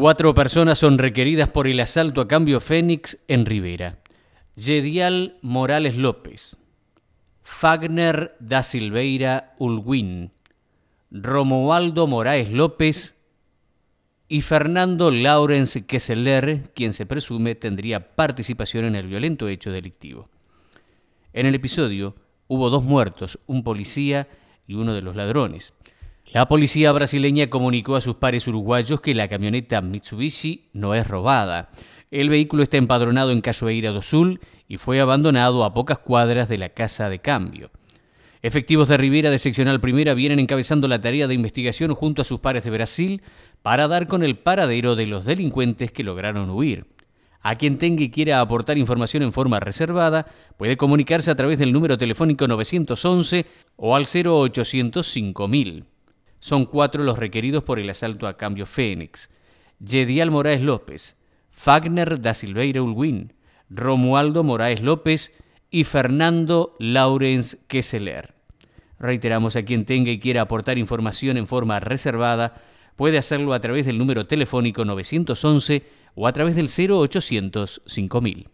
Cuatro personas son requeridas por el asalto a cambio Fénix en Rivera. Yedial Morales López, Fagner da Silveira Ulguín, Romualdo Moraes López y Fernando Lawrence Kesseler, quien se presume tendría participación en el violento hecho delictivo. En el episodio hubo dos muertos, un policía y uno de los ladrones. La policía brasileña comunicó a sus pares uruguayos que la camioneta Mitsubishi no es robada. El vehículo está empadronado en Cachoeira do Sul y fue abandonado a pocas cuadras de la casa de cambio. Efectivos de Rivera de Seccional Primera vienen encabezando la tarea de investigación junto a sus pares de Brasil para dar con el paradero de los delincuentes que lograron huir. A quien tenga y quiera aportar información en forma reservada, puede comunicarse a través del número telefónico 911 o al 0805000. Son cuatro los requeridos por el asalto a cambio Fénix. Yedial Moraes López, Fagner da Silveira Ulwin, Romualdo Moraes López y Fernando Laurens Kesseler. Reiteramos a quien tenga y quiera aportar información en forma reservada, puede hacerlo a través del número telefónico 911 o a través del 0800 5000.